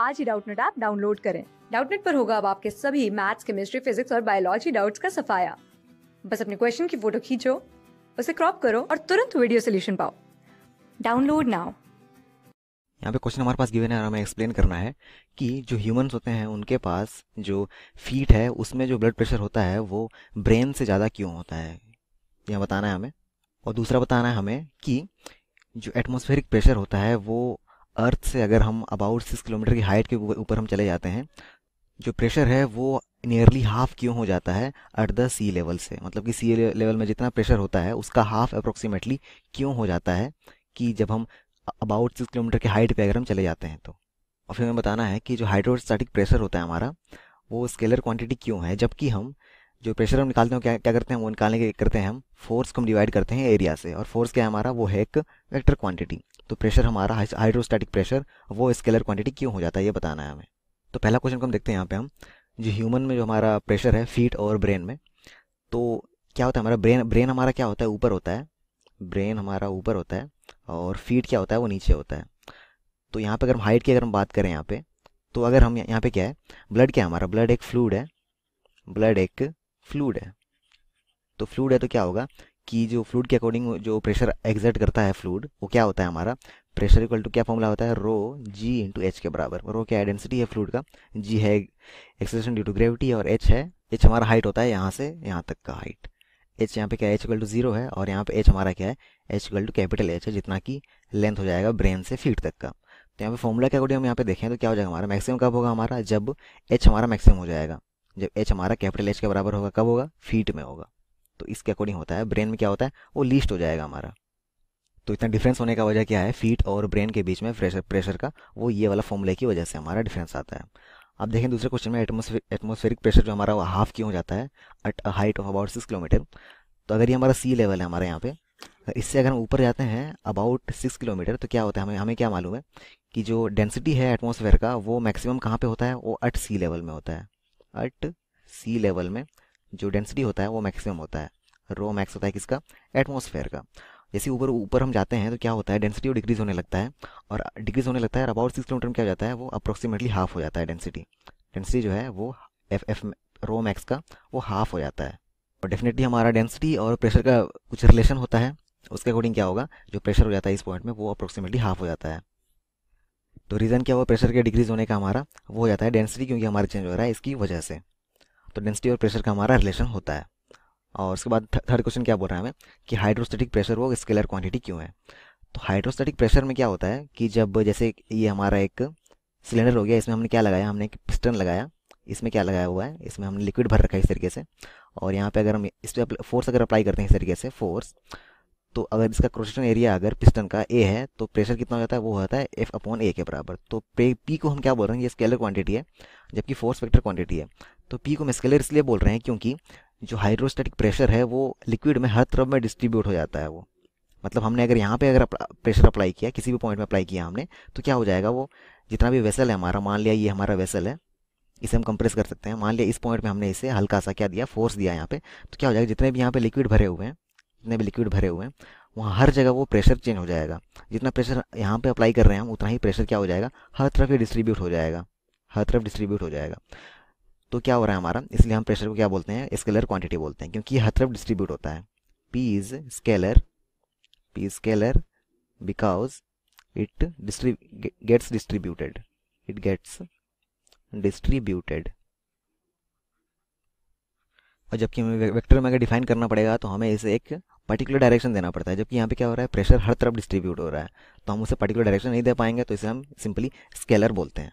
आज ही Doubtnut app download करें डाउटनेट पर होगा अब आपके सभी मैथ्स केमिस्ट्री फिजिक्स और बायोलॉजी डाउट्स का सफाया बस अपने क्वेश्चन की फोटो खींचो उसे क्रॉप करो और तुरंत वीडियो सोल्यूशन पाओ डाउनलोड नाउ यहाँ पे क्वेश्चन हमारे पास गिवन है और हमें एक्सप्लेन करना है कि जो ह्यूमंस होते हैं उनके पास जो फीट है उसमें जो ब्लड प्रेशर होता है वो ब्रेन से ज़्यादा क्यों होता है यह बताना है हमें और दूसरा बताना है हमें कि जो एटमॉस्फेरिक प्रेशर होता है वो अर्थ से अगर हम अबाउट सिक्स किलोमीटर की हाइट के ऊपर हम चले जाते हैं जो प्रेशर है वो नियरली हाफ क्यों हो जाता है एट द सी लेवल से मतलब कि सी लेवल में जितना प्रेशर होता है उसका हाफ अप्रोक्सीमेटली क्यों हो जाता है कि जब हम अबाउट सिक्स किलोमीटर की हाइट पे अगर हम चले जाते हैं तो और फिर हमें बताना है कि जो हाइड्रोस्टैटिक प्रेशर होता है हमारा वो स्केलर क्वांटिटी क्यों है जबकि हम जो प्रेशर हम निकालते हैं क्या क्या करते हैं वो निकालने के करते हैं हम फोर्स को हम डिवाइड करते हैं एरिया से और फोर्स क्या है हमारा वो है एक वेक्टर क्वांटिटी तो प्रेशर हमारा हाइड्रोस्टैटिक प्रेशर वो स्केलर क्वांटिटी क्यों हो जाता है ये बताना है हमें तो पहला क्वेश्चन को हम देखते हैं यहाँ पे हम जो ह्यूमन में जो हमारा प्रेशर है फीट और ब्रेन में तो क्या होता है हमारा ब्रेन ब्रेन हमारा क्या होता है ऊपर होता है ब्रेन हमारा ऊपर होता है और फीट क्या होता है वो नीचे होता है तो यहाँ पर अगर हम हाइट की अगर हम बात करें यहाँ पर तो अगर हम यहाँ पे क्या है ब्लड क्या है हमारा ब्लड एक फ्लूड है ब्लड एक फ्लूड है तो फ्लूड है तो क्या होगा कि जो फ्लूड के अकॉर्डिंग जो प्रेशर एग्जर्ट करता है फ्लूड वो क्या होता है हमारा प्रेशर इक्वल टू क्या फॉर्मूला होता है रो जी इंटू एच के बराबर रो क्या डेंसिटी है फ्लूड का जी है एक्सेशन ड्यू टू ग्रेविटी और एच है एच हमारा हाइट होता है यहाँ से यहाँ तक का हाइट एच यहाँ पे क्या है एच इक्वल टू जीरो है और यहाँ पे एच हमारा क्या है H equal to capital H है जितना की लेंथ हो जाएगा ब्रेन से फीट तक का तो यहाँ पे फॉर्मूला के अकॉर्डिंग हम यहाँ पे देखें तो क्या हो जाएगा हमारा मैक्सिमम कब होगा हमारा जब एच हमारा मैक्सिमम हो जाएगा जब एच हमारा कैपिटल एच के बराबर होगा कब होगा फीट में होगा तो इसके अकॉर्डिंग होता है ब्रेन में क्या होता है वो लीस्ट हो जाएगा हमारा तो इतना डिफरेंस होने का वजह क्या है फीट और ब्रेन के बीच में प्रेशर प्रेशर का वो ये वाला फॉर्मूले की वजह से हमारा डिफरेंस आता है अब देखें दूसरे क्वेश्चन में एटमोस्फेरिक एटमोस्फेरिक प्रेशर जो हमारा हाफ क्यों हो जाता है at height of about six kilometer तो अगर ये हमारा सी लेवल है हमारे यहाँ पे तो इससे अगर हम ऊपर जाते हैं अबाउट सिक्स किलोमीटर तो क्या होता है हमें हमें क्या मालूम है कि जो डेंसिटी है एटमोसफेयर का वो मैक्सिमम कहाँ पर होता है वो अट सी लेवल में होता है अट सी लेवल में जो डेंसिटी होता है वो मैक्सिमम होता है रो मैक्स होता है किसका एटमोसफेयर का जैसे ऊपर ऊपर हम जाते हैं तो क्या होता है डेंसिटी वो डिक्रीज होने लगता है और डिक्रीज होने लगता है अबाउट सिक्स किलोमीटर में क्या हो जाता है वो अप्रोक्सीमेटली हाफ हो जाता है डेंसिटी डेंसिटी जो है वो एफ एफ रो मैक्स का वो हाफ हो जाता है और डेफिनेटली हमारा डेंसिटी और प्रेशर का कुछ रिलेशन होता है उसके अकॉर्डिंग क्या होगा जो प्रेशर हो जाता है इस पॉइंट में वो अप्रोक्सीमेटली हाफ हो जाता है तो रीज़न क्या हुआ प्रेशर के डिक्रीज होने का हमारा वो हो जाता है डेंसिटी क्योंकि हमारा चेंज हो रहा है इसकी वजह से तो डेंसिटी और प्रेशर का हमारा रिलेशन होता है और उसके बाद थर्ड क्वेश्चन क्या बोल रहा है हमें कि हाइड्रोस्टेटिक प्रेशर वो स्केलर क्वांटिटी क्यों है तो हाइड्रोस्टेटिक प्रेशर में क्या होता है कि जब जैसे ये हमारा एक सिलेंडर हो गया इसमें हमने क्या लगाया हमने एक पिस्टन लगाया इसमें क्या लगाया हुआ है इसमें हमने लिक्विड भर रखा है इस तरीके से और यहाँ पे अगर हम इस पर फोर्स अगर अप्लाई करते हैं इस तरीके से फोर्स तो अगर इसका क्रोशन एरिया अगर पिस्टन का ए है तो प्रेशर कितना हो जाता है वो होता है एफ अपॉन ए के बराबर तो पे पी को हम क्या बोल रहे हैं ये स्केलर क्वांटिटी है जबकि फोर्स वेक्टर क्वांटिटी है तो पी को हम स्केलर इसलिए बोल रहे हैं क्योंकि जो हाइड्रोस्टेटिक प्रेशर है वो लिक्विड में हर तरफ में डिस्ट्रीब्यूट हो जाता है वो मतलब हमने अगर यहाँ पे अगर प्रेशर अप्लाई किया किसी भी पॉइंट में अप्लाई किया हमने तो क्या हो जाएगा वो जितना भी वेसल है हमारा मान लिया ये हमारा वेसल है इसे हम कंप्रेस कर सकते हैं मान लिया इस पॉइंट में हमने इसे हल्का सा क्या दिया फोर्स दिया यहाँ पे तो क्या हो जाएगा जितने भी यहाँ पे लिक्विड भरे हुए हैं जितने भी लिक्विड भरे हुए हैं वहाँ हर जगह वो प्रेशर चेंज हो जाएगा जितना प्रेशर यहाँ पे अप्लाई कर रहे हैं हम उतना ही प्रेशर क्या हो जाएगा हर तरफ ही डिस्ट्रीब्यूट हो जाएगा हर तरफ डिस्ट्रीब्यूट हो जाएगा तो क्या हो रहा है हमारा इसलिए हम प्रेशर को क्या बोलते हैं स्केलर क्वांटिटी बोलते हैं क्योंकि ये हर तरफ डिस्ट्रीब्यूट होता है P is scalar P scalar because it gets distributed it gets distributed और जबकि हमें वेक्टर में अगर डिफाइन करना पड़ेगा तो हमें इसे एक पर्टिकुलर डायरेक्शन देना पड़ता है जबकि यहाँ पे क्या हो रहा है प्रेशर हर तरफ डिस्ट्रीब्यूट हो रहा है तो हम उसे पर्टिकुलर डायरेक्शन नहीं दे पाएंगे तो इसे हम सिंपली स्केलर बोलते हैं